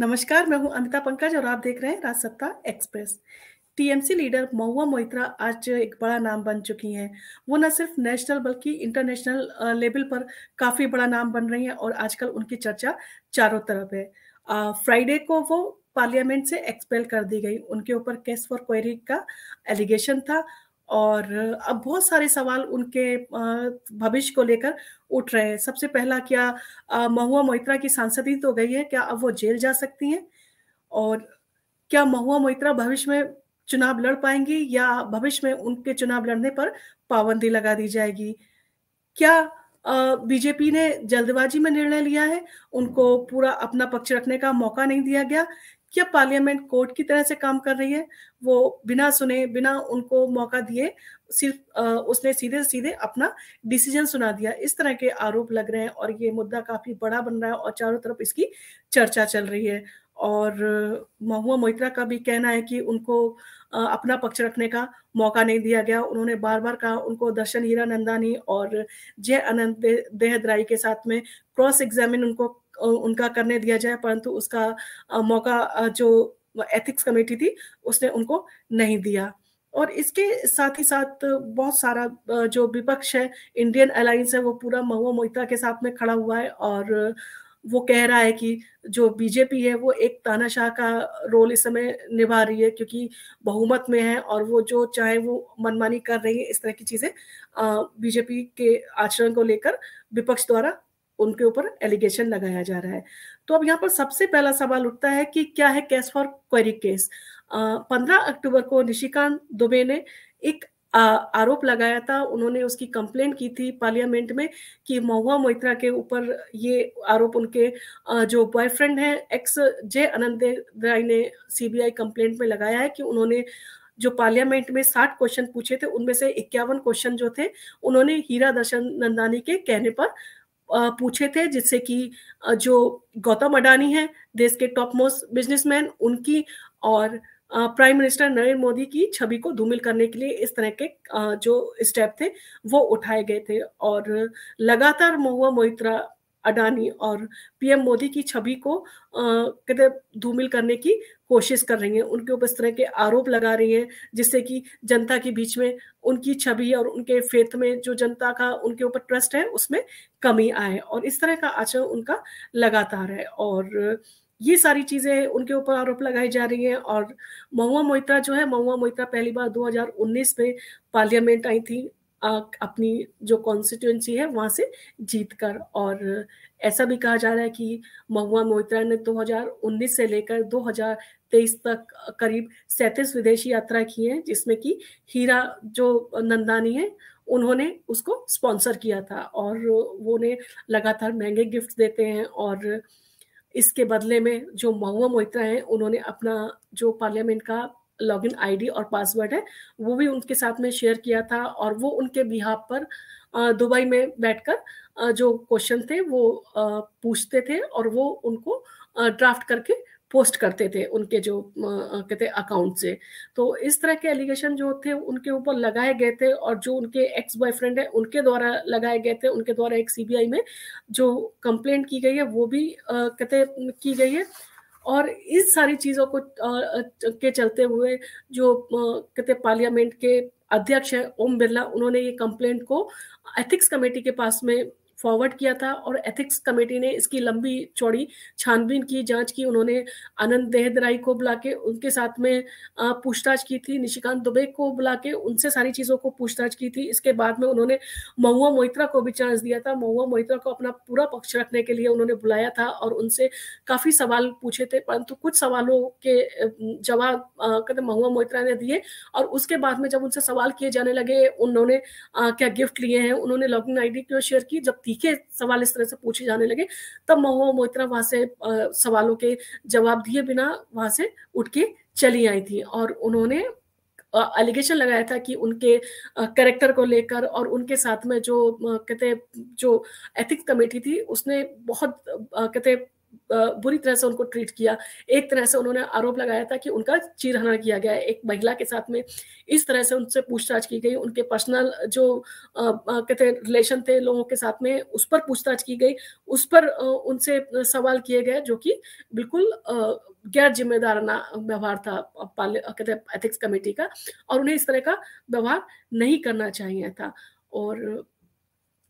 नमस्कार मैं हूं अमिता पंकज और आप देख रहे हैं Rajsatta Express TMC leader Mahua Moitra आज एक बड़ा नाम बन चुकी हैं वो न सिर्फ नेशनल बल्कि इंटरनेशनल लेवल पर काफी बड़ा नाम बन रही हैं और आजकल उनकी चर्चा चारों तरफ है फ्राइडे को वो पार्लियामेंट से एक्सपेल कर दी गई उनके ऊपर केस फॉर क्वेरी का एलिगेशन था और अब बहुत सारे सवाल उनके भविष्य को लेकर उठ रहे हैं सबसे पहला क्या महुआ मोहित्रा की सांसदी तो गई है क्या अब वो जेल जा सकती हैं और क्या महुआ मोहित्रा भविष्य में चुनाव लड़ पाएंगी या भविष्य में उनके चुनाव लड़ने पर पाबंदी लगा दी जाएगी क्या बीजेपी ने जल्दबाजी में निर्णय लिया है उनको पूरा अपना पक्ष रखने का मौका नहीं दिया गया क्या पार्लियामेंट कोर्ट की तरह से काम कर रही है वो बिना सुने बिना उनको मौका दिए सिर्फ उसने सीधे सीधे अपना डिसीजन सुना दिया इस तरह के आरोप लग रहे हैं और ये मुद्दा काफी बड़ा बन रहा है और चारों तरफ इसकी चर्चा चल रही है और महुआ मोहित्रा का भी कहना है कि उनको अपना पक्ष रखने का मौका नहीं दिया गया उन्होंने बार बार कहा उनको दर्शन हीरा नंदानी और जय अनंत देहदराई के साथ में क्रॉस एग्जामिन उनको उनका करने दिया जाए परंतु उसका मौका जो एथिक्स कमेटी थी उसने उनको नहीं दिया और इसके साथ ही साथ बहुत सारा जो विपक्ष है इंडियन अलायंस है वो पूरा महुआ मोहिता के साथ में खड़ा हुआ है और वो कह रहा है कि जो बीजेपी है वो एक तानाशाह का रोल इस समय निभा रही है क्योंकि बहुमत में है और वो जो चाहे वो मनमानी कर रही है इस तरह की चीजें बीजेपी के आचरण को लेकर विपक्ष द्वारा उनके ऊपर एलिगेशन लगाया जा रहा है तो अब यहाँ पर सबसे पहला सवाल उठता है कि क्या है केस फॉर क्वेरी केस पंद्रह अक्टूबर को निशिकांत दुबे ने एक आ, आरोप लगाया था उन्होंने उसकी कंप्लेंट की थी पार्लियामेंट में कि महुआ मोइत्रा के ऊपर ये आरोप उनके जो बॉयफ्रेंड है एक्स जे अनंत राय ने सीबीआई कंप्लेंट में लगाया है कि उन्होंने जो पार्लियामेंट में साठ क्वेश्चन पूछे थे उनमें से इक्यावन क्वेश्चन जो थे उन्होंने हीरा दर्शन नंदानी के कहने पर पूछे थे जिससे कि जो गौतम अडानी है देश के टॉप मोस्ट बिजनेसमैन उनकी और प्राइम मिनिस्टर नरेंद्र मोदी की छवि को धूमिल करने के लिए इस तरह के जो स्टेप थे वो उठाए गए थे और लगातार महुआ मोहित्रा अडानी और पीएम मोदी की छवि को कहते धूमिल करने की कोशिश कर रही हैं उनके ऊपर इस तरह के आरोप लगा रही हैं जिससे कि जनता के बीच में उनकी छवि और उनके फेथ में जो जनता का उनके ऊपर ट्रस्ट है उसमें कमी आए और इस तरह का आचरण उनका लगातार है और ये सारी चीजें उनके ऊपर आरोप लगाई जा रही हैं और महुआ मोहित्रा जो है महुआ मोहित्रा पहली बार 2019 में पार्लियामेंट आई थी अपनी जो कॉन्स्टिट्यूंसी है वहाँ से जीत कर और ऐसा भी कहा जा रहा है कि महुआ मोहित्रा ने 2019 से लेकर तेईस तक करीब सैंतीस विदेशी यात्रा की है जिसमें कि हीरा जो नंदानी है उन्होंने उसको स्पॉन्सर किया था और वो ने लगातार महंगे गिफ्ट देते हैं और इसके बदले में जो महुआ मोहित्रा हैं उन्होंने अपना जो पार्लियामेंट का लॉगिन आईडी और पासवर्ड है वो भी उनके साथ में शेयर किया था और वो उनके बिहाब पर दुबई में बैठकर जो क्वेश्चन थे वो पूछते थे और वो उनको ड्राफ्ट करके पोस्ट करते थे उनके जो कहते अकाउंट से तो इस तरह के एलिगेशन जो थे उनके ऊपर लगाए गए थे और जो उनके एक्स बॉयफ्रेंड है उनके द्वारा लगाए गए थे उनके द्वारा एक सीबीआई में जो कंप्लेंट की गई है वो भी कहते की गई है और इस सारी चीज़ों को के चलते हुए जो कहते पार्लियामेंट के अध्यक्ष है ओम बिरला उन्होंने ये कंप्लेंट को एथिक्स कमेटी के पास में फॉरवर्ड किया था और एथिक्स कमेटी ने इसकी लंबी चौड़ी छानबीन की जांच की उन्होंने आनंद राय को बुला के उनके साथ में पूछताछ की थी निशिकांत दुबे को बुला के उनसे सारी चीज़ों को पूछताछ की थी इसके बाद में उन्होंने महुआ मोहित्रा को भी चांस दिया था महुआ मोहित्रा को अपना पूरा पक्ष रखने के लिए उन्होंने बुलाया था और उनसे काफ़ी सवाल पूछे थे परंतु कुछ सवालों के जवाब कहते महुआ मोहित्रा ने दिए और उसके बाद में जब उनसे सवाल किए जाने लगे उन्होंने क्या गिफ्ट लिए हैं उन्होंने लॉगिन आईडी क्यों शेयर की जब तीखे सवाल इस तरह से पूछे जाने लगे तब महुआ मोहित्रा वहां से सवालों के जवाब दिए बिना वहां से उठ के चली आई थी और उन्होंने एलिगेशन लगाया था कि उनके करेक्टर को लेकर और उनके साथ में जो कहते जो एथिक्स कमेटी थी उसने बहुत कहते बुरी तरह से उनको ट्रीट किया एक तरह से उन्होंने आरोप लगाया था कि उनका चीरहरण किया गया है एक महिला के साथ में इस तरह से उनसे पूछताछ की गई उनके पर्सनल जो कहते हैं रिलेशन थे लोगों के साथ में उस पर पूछताछ की गई उस पर उनसे सवाल किए गए जो कि बिल्कुल गैर जिम्मेदाराना व्यवहार था कहते हैं एथिक्स कमेटी का और उन्हें इस तरह का व्यवहार नहीं करना चाहिए था और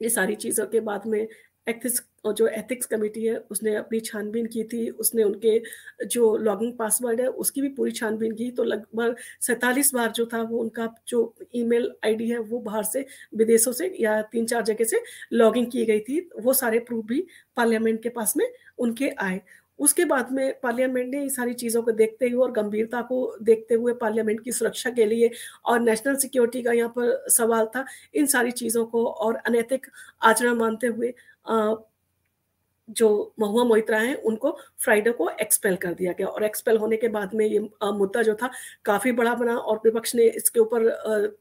ये सारी चीज़ों के बाद में एथिक्स और जो एथिक्स कमेटी है उसने अपनी छानबीन की थी उसने उनके जो लॉगिंग पासवर्ड है उसकी भी पूरी छानबीन की तो लगभग सैंतालीस बार जो था वो उनका जो ईमेल आईडी है वो बाहर से विदेशों से या तीन चार जगह से लॉगिंग की गई थी वो सारे प्रूफ भी पार्लियामेंट के पास में उनके आए उसके बाद में पार्लियामेंट ने इन सारी चीज़ों को देखते हुए और गंभीरता को देखते हुए पार्लियामेंट की सुरक्षा के लिए और नेशनल सिक्योरिटी का यहाँ पर सवाल था इन सारी चीज़ों को और अनैतिक आचरण मानते हुए जो महुआ मोहित्रा हैं उनको फ्राइडे को एक्सपेल कर दिया गया और एक्सपेल होने के बाद में ये मुद्दा जो था काफ़ी बड़ा बना और विपक्ष ने इसके ऊपर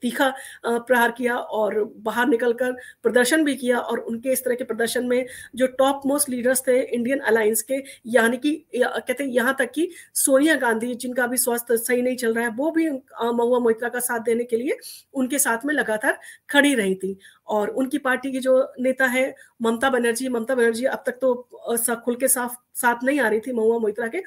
तीखा प्रहार किया और बाहर निकलकर प्रदर्शन भी किया और उनके इस तरह के प्रदर्शन में जो टॉप मोस्ट लीडर्स थे इंडियन अलायंस के यानी कि कहते हैं यहाँ तक कि सोनिया गांधी जिनका अभी स्वास्थ्य सही नहीं चल रहा है वो भी महुआ मोहित्रा का साथ देने के लिए उनके साथ में लगातार खड़ी रही थी और उनकी पार्टी की जो नेता है ममता बनर्जी ममता बनर्जी अब तक तो खुल के साफ साथ नहीं आ रही थी महुआ मोहित्रा के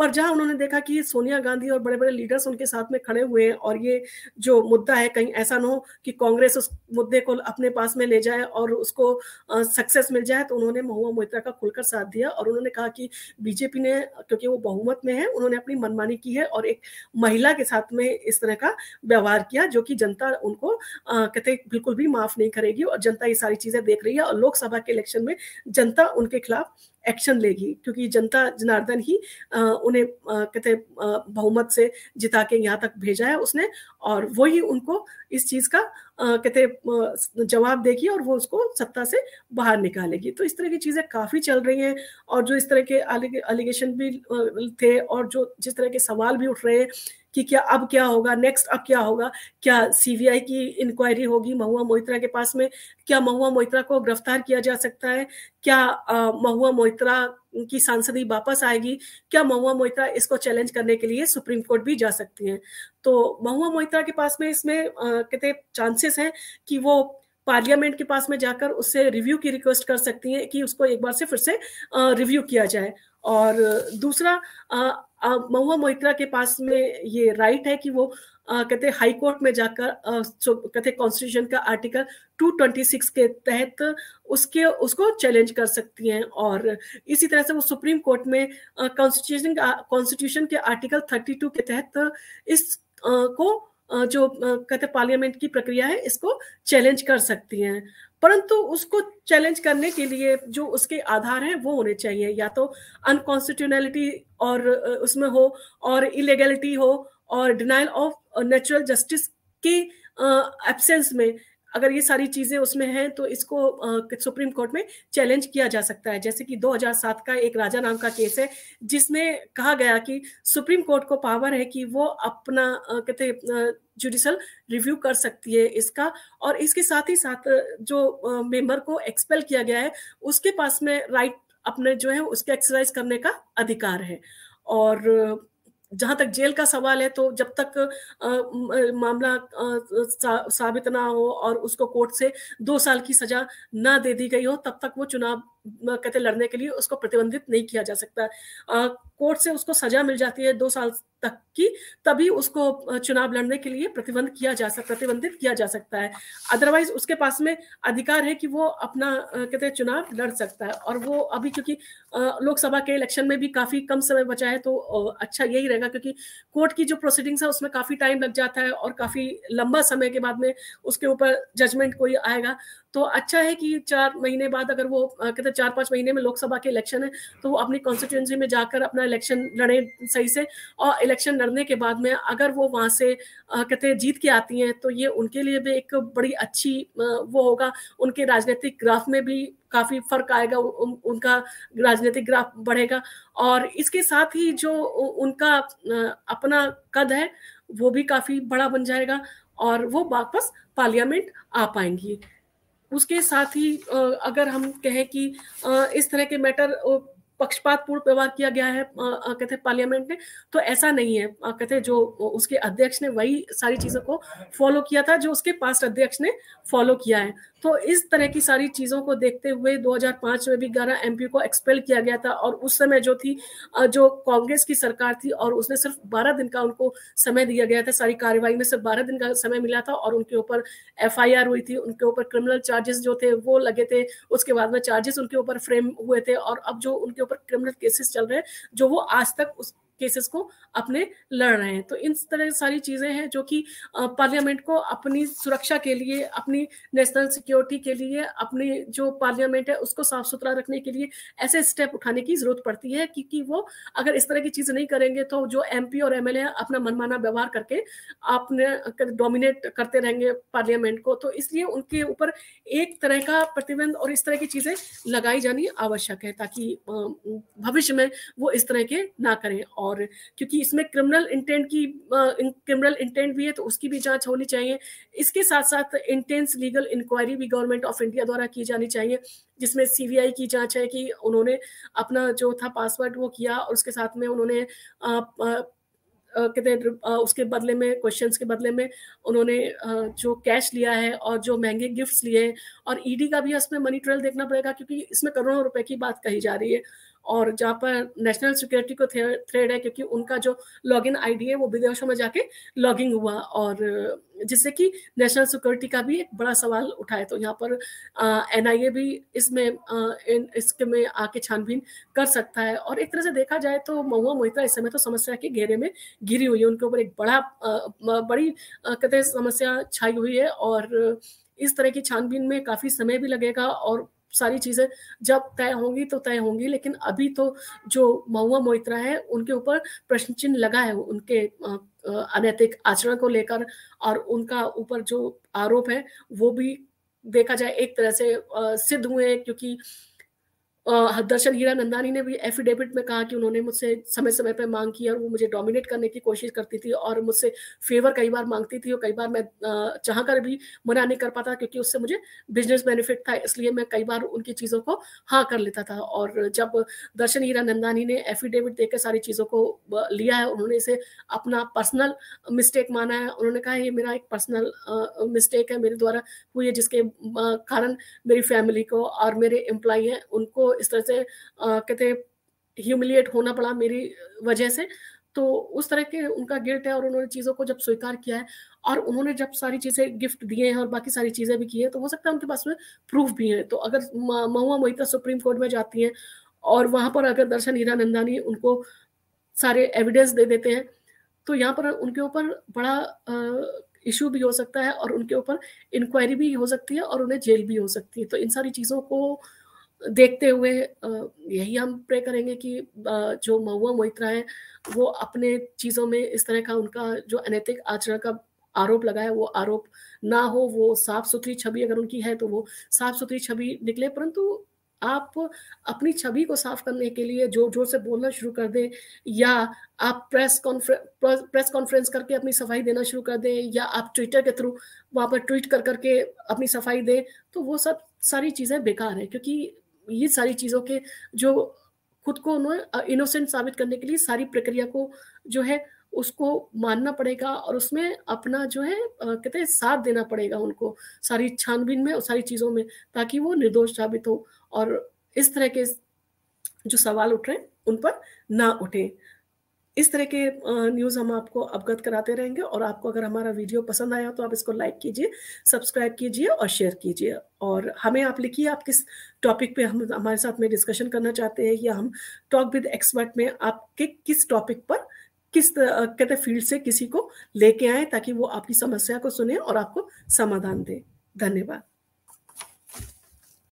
पर जहां उन्होंने देखा कि सोनिया गांधी और बड़े बड़े लीडर्स उनके साथ में खड़े हुए हैं और ये जो मुद्दा है कहीं ऐसा ना हो कि कांग्रेस उस मुद्दे को अपने पास में ले जाए और उसको सक्सेस मिल जाए तो उन्होंने महुआ मोहित्रा का खुलकर साथ दिया और उन्होंने कहा कि बीजेपी ने क्योंकि वो बहुमत में है उन्होंने अपनी मनमानी की है और एक महिला के साथ में इस तरह का व्यवहार किया जो कि जनता उनको कहते बिल्कुल भी माफ नहीं करेगी और जनता ये सारी चीजें देख रही है और लोकसभा के इलेक्शन में जनता उनके खिलाफ एक्शन लेगी क्योंकि जनता जनार्दन ही उन्हें कहते बहुमत से जिता के यहाँ तक भेजा है उसने और वो ही उनको इस चीज का कहते जवाब देगी और वो उसको सत्ता से बाहर निकालेगी तो इस तरह की चीजें काफी चल रही हैं और जो इस तरह के एलिगेशन भी थे और जो जिस तरह के सवाल भी उठ रहे हैं कि क्या अब क्या होगा नेक्स्ट अब क्या होगा क्या सीबीआई की इंक्वायरी होगी महुआ मोहित्रा के पास में क्या महुआ मोहित्रा को गिरफ्तार किया जा सकता है क्या महुआ मोहित्रा की सांसदी वापस आएगी क्या महुआ मोहित्रा इसको चैलेंज करने के लिए सुप्रीम कोर्ट भी जा सकती है तो महुआ मोहित्रा के पास में इसमें कहते चांसेस हैं कि वो पार्लियामेंट के पास में जाकर उससे रिव्यू की रिक्वेस्ट कर सकती हैं कि उसको एक बार से फिर से रिव्यू किया जाए और दूसरा महुआ मोहित्रा के पास में ये राइट है कि वो कहते हाई कोर्ट में जाकर कहते कॉन्स्टिट्यूशन का आर्टिकल 226 के तहत उसके उसको चैलेंज कर सकती हैं और इसी तरह से वो सुप्रीम कोर्ट में कॉन्स्टिट्यूशन कॉन्स्टिट्यूशन के आर्टिकल 32 के तहत इस आ, को जो कहते हैं पार्लियामेंट की प्रक्रिया है इसको चैलेंज कर सकती हैं परंतु उसको चैलेंज करने के लिए जो उसके आधार हैं वो होने चाहिए या तो अनकॉन्स्टिट्यूनलिटी और उसमें हो और इलेगैलिटी हो और डिनाइल ऑफ नेचुरल जस्टिस की एब्सेंस में अगर ये सारी चीजें उसमें हैं तो इसको सुप्रीम कोर्ट में चैलेंज किया जा सकता है जैसे कि 2007 का एक राजा नाम का केस है जिसमें कहा गया कि सुप्रीम कोर्ट को पावर है कि वो अपना कहते जुडिशल रिव्यू कर सकती है इसका और इसके साथ ही साथ जो मेंबर को एक्सपेल किया गया है उसके पास में राइट अपने जो है उसके एक्सरसाइज करने का अधिकार है और जहां तक जेल का सवाल है तो जब तक आ, मामला आ, सा, साबित ना हो और उसको कोर्ट से दो साल की सजा ना दे दी गई हो तब तक वो चुनाव कहते लड़ने के लिए उसको प्रतिबंधित नहीं किया जा सकता कोर्ट से उसको सजा मिल जाती है दो साल तक की तभी उसको चुनाव लड़ने के लिए प्रतिबंध किया जा सकता प्रतिबंधित किया जा सकता है अदरवाइज उसके पास में अधिकार है कि वो अपना कहते हैं चुनाव लड़ सकता है और वो अभी क्योंकि लोकसभा के इलेक्शन में भी काफ़ी कम समय बचा है तो अच्छा यही रहेगा क्योंकि कोर्ट की जो प्रोसीडिंग्स है उसमें काफ़ी टाइम लग जाता है और काफ़ी लंबा समय के बाद में उसके ऊपर जजमेंट कोई आएगा तो अच्छा है कि चार महीने बाद अगर वो कहते चार पाँच महीने में लोकसभा के इलेक्शन है तो वो अपनी कॉन्स्टिट्यूंसी में जाकर अपना इलेक्शन लड़े सही से और इलेक्शन लड़ने के बाद में अगर वो वहां से कहते जीत के आती हैं तो ये उनके लिए भी एक बड़ी अच्छी वो होगा उनके राजनीतिक ग्राफ में भी काफी फर्क आएगा उ, उनका राजनीतिक ग्राफ बढ़ेगा और इसके साथ ही जो उनका अपना कद है वो भी काफी बड़ा बन जाएगा और वो वापस पार्लियामेंट आ पाएंगी उसके साथ ही अगर हम कहें कि इस तरह के मैटर पक्षपातपूर्ण व्यवहार किया गया है कहते पार्लियामेंट ने तो ऐसा नहीं है कहते जो उसके अध्यक्ष ने वही सारी चीजों को फॉलो किया था जो उसके पास्ट अध्यक्ष ने फॉलो किया है तो इस तरह की सारी चीजों को देखते हुए 2005 में भी ग्यारह एमपी को एक्सपेल किया गया था और उस समय जो थी जो कांग्रेस की सरकार थी और उसने सिर्फ 12 दिन का उनको समय दिया गया था सारी कार्यवाही में सिर्फ बारह दिन का समय मिला था और उनके ऊपर एफ हुई थी उनके ऊपर क्रिमिनल चार्जेस जो थे वो लगे थे उसके बाद में चार्जेस उनके ऊपर फ्रेम हुए थे और अब जो उनके ऊपर क्रिमिनल केसेस चल रहे हैं जो वो आज तक उस केसेस को अपने लड़ रहे हैं तो इन तरह सारी चीज़ें हैं जो कि पार्लियामेंट को अपनी सुरक्षा के लिए अपनी नेशनल सिक्योरिटी के लिए अपनी जो पार्लियामेंट है उसको साफ सुथरा रखने के लिए ऐसे स्टेप उठाने की जरूरत पड़ती है क्योंकि वो अगर इस तरह की चीज़ नहीं करेंगे तो जो एम और एम अपना मनमाना व्यवहार करके आपने डोमिनेट करते रहेंगे पार्लियामेंट को तो इसलिए उनके ऊपर एक तरह का प्रतिबंध और इस तरह की चीज़ें लगाई जानी आवश्यक है ताकि भविष्य में वो इस तरह के ना करें और और क्योंकि इसमें क्रिमिनल इंटेंट की क्रिमिनल इंटेंट भी है तो उसकी भी जांच होनी चाहिए इसके साथ साथ इंटेंस लीगल इंक्वायरी भी गवर्नमेंट ऑफ इंडिया द्वारा की जानी चाहिए जिसमें सीबीआई की जांच है कि उन्होंने अपना जो था पासवर्ड वो किया और उसके साथ में उन्होंने आ, आ, कहते हैं उसके बदले में क्वेश्चंस के बदले में उन्होंने जो कैश लिया है और जो महंगे गिफ्ट्स लिए हैं और ईडी e का भी इसमें मनी ट्रेल देखना पड़ेगा क्योंकि इसमें करोड़ों रुपए की बात कही जा रही है और जहाँ पर नेशनल सिक्योरिटी को थ्रेड है क्योंकि उनका जो लॉगिन आईडी है वो विदेशों में जाके लॉगिंग हुआ और जिससे कि नेशनल सिक्योरिटी का भी एक बड़ा सवाल उठाए तो यहाँ पर एनआईए भी इसमें इन इसके में आके छानबीन कर सकता है और एक तरह से देखा जाए तो महुआ मोहित्रा इस समय तो समस्या के घेरे में घिरी हुई है उनके ऊपर एक बड़ा आ, बड़ी कहते समस्या छाई हुई है और इस तरह की छानबीन में काफी समय भी लगेगा और सारी चीज़ें जब तय होंगी तो तय होंगी लेकिन अभी तो जो महुआ मोइत्रा है उनके ऊपर प्रश्न चिन्ह लगा है उनके अनैतिक आचरण को लेकर और उनका ऊपर जो आरोप है वो भी देखा जाए एक तरह से सिद्ध हुए क्योंकि दर्शन हीरा नंदानी ने भी एफिडेविट में कहा कि उन्होंने मुझसे समय समय पर मांग की और वो मुझे डोमिनेट करने की कोशिश करती थी और मुझसे फेवर कई बार मांगती थी और कई बार मैं चाह कर भी मना नहीं कर पाता क्योंकि उससे मुझे बिजनेस बेनिफिट था इसलिए मैं कई बार उनकी चीज़ों को हाँ कर लेता था और जब दर्शन हीरा नंदानी ने एफिडेविट देकर सारी चीज़ों को लिया है उन्होंने इसे अपना पर्सनल मिस्टेक माना है उन्होंने कहा ये मेरा एक पर्सनल मिस्टेक है मेरे द्वारा हुई है जिसके कारण मेरी फैमिली को और मेरे एम्प्लॉय हैं उनको इस तरह से कहते हैं ह्यूमिलिएट होना पड़ा मेरी वजह से तो उस तरह के उनका गिल्ट है और उन्होंने चीज़ों को जब स्वीकार किया है और उन्होंने जब सारी चीज़ें गिफ्ट दिए हैं और बाकी सारी चीज़ें भी की हैं तो हो सकता है उनके पास में प्रूफ भी हैं तो अगर महुआ मोहिता सुप्रीम कोर्ट में जाती हैं और वहाँ पर अगर दर्शन हीरा नंदानी उनको सारे एविडेंस दे देते हैं तो यहाँ पर उनके ऊपर बड़ा इशू भी हो सकता है और उनके ऊपर इंक्वायरी भी हो सकती है और उन्हें जेल भी हो सकती है तो इन सारी चीज़ों को देखते हुए यही हम प्रे करेंगे कि जो महुआ मोहित्रा है वो अपने चीज़ों में इस तरह का उनका जो अनैतिक आचरण का आरोप लगा है वो आरोप ना हो वो साफ सुथरी छवि अगर उनकी है तो वो साफ सुथरी छवि निकले परंतु आप अपनी छवि को साफ करने के लिए जोर जोर से बोलना शुरू कर दें या आप प्रेस कॉन्फ्रेंस प्रेस कॉन्फ्रेंस करके अपनी सफाई देना शुरू कर दें या आप ट्विटर के थ्रू वहाँ पर ट्वीट कर करके अपनी सफाई दें तो वो सब सारी चीज़ें बेकार है क्योंकि ये सारी चीज़ों के जो खुद को उन्होंने इनोसेंट साबित करने के लिए सारी प्रक्रिया को जो है उसको मानना पड़ेगा और उसमें अपना जो है कहते हैं साथ देना पड़ेगा उनको सारी छानबीन में और सारी चीज़ों में ताकि वो निर्दोष साबित हो और इस तरह के जो सवाल उठ रहे हैं उन पर ना उठे इस तरह के न्यूज़ हम आपको अवगत कराते रहेंगे और आपको अगर हमारा वीडियो पसंद आया तो आप इसको लाइक कीजिए सब्सक्राइब कीजिए और शेयर कीजिए और हमें आप लिखिए आप किस टॉपिक पे हम हमारे साथ में डिस्कशन करना चाहते हैं या हम टॉक विद एक्सपर्ट में आपके किस टॉपिक पर किस कहते फील्ड से किसी को लेके आए ताकि वो आपकी समस्या को सुने और आपको समाधान दे धन्यवाद